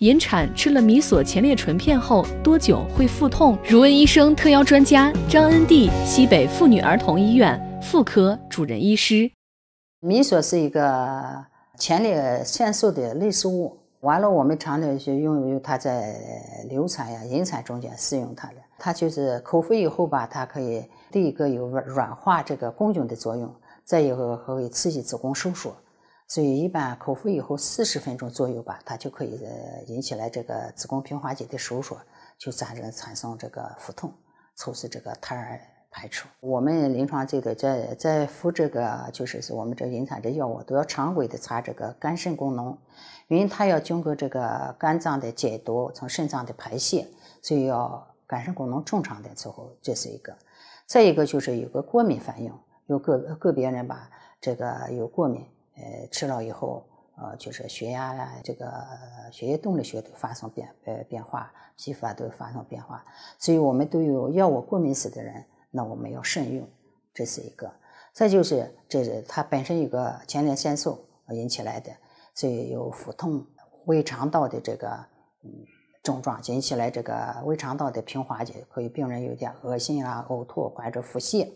引产吃了米索前列醇片后多久会腹痛？如问医生，特邀专家张恩地，西北妇女儿童医院妇科主任医师。米索是一个前列腺素的类似物，完了我们常常就用于它在流产呀、引产中间使用它的。它就是口服以后吧，它可以第一个有软软化这个宫颈的作用，再一个可以刺激子宫收缩。所以一般口服以后四十分钟左右吧，它就可以呃引起来这个子宫平滑肌的收缩，就产生产生这个腹痛，促使这个胎儿排出。我们临床这个在在服这个就是我们这引产这药物都要常规的查这个肝肾功能，因为它要经过这个肝脏的解毒，从肾脏的排泄，所以要肝肾功能正常的之后，这是一个。再一个就是有个过敏反应，有个个别人吧，这个有过敏。呃，吃了以后，呃，就是血压呀，这个血液动力学都发生变呃变化，皮肤啊都发生变化。所以我们都有药物过敏史的人，那我们要慎用，这是一个。再就是，这是它本身有个前列腺素引起来的，所以有腹痛、胃肠道的这个嗯症状，引起来这个胃肠道的平滑肌，可以病人有点恶心啊、呕吐或者腹泻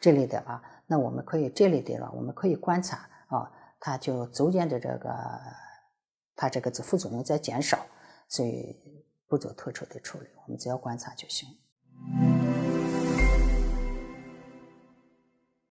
这类的啊。那我们可以这类的了，我们可以观察啊。它就逐渐的这个，它这个副作用在减少，所以不做特殊的处理，我们只要观察就行。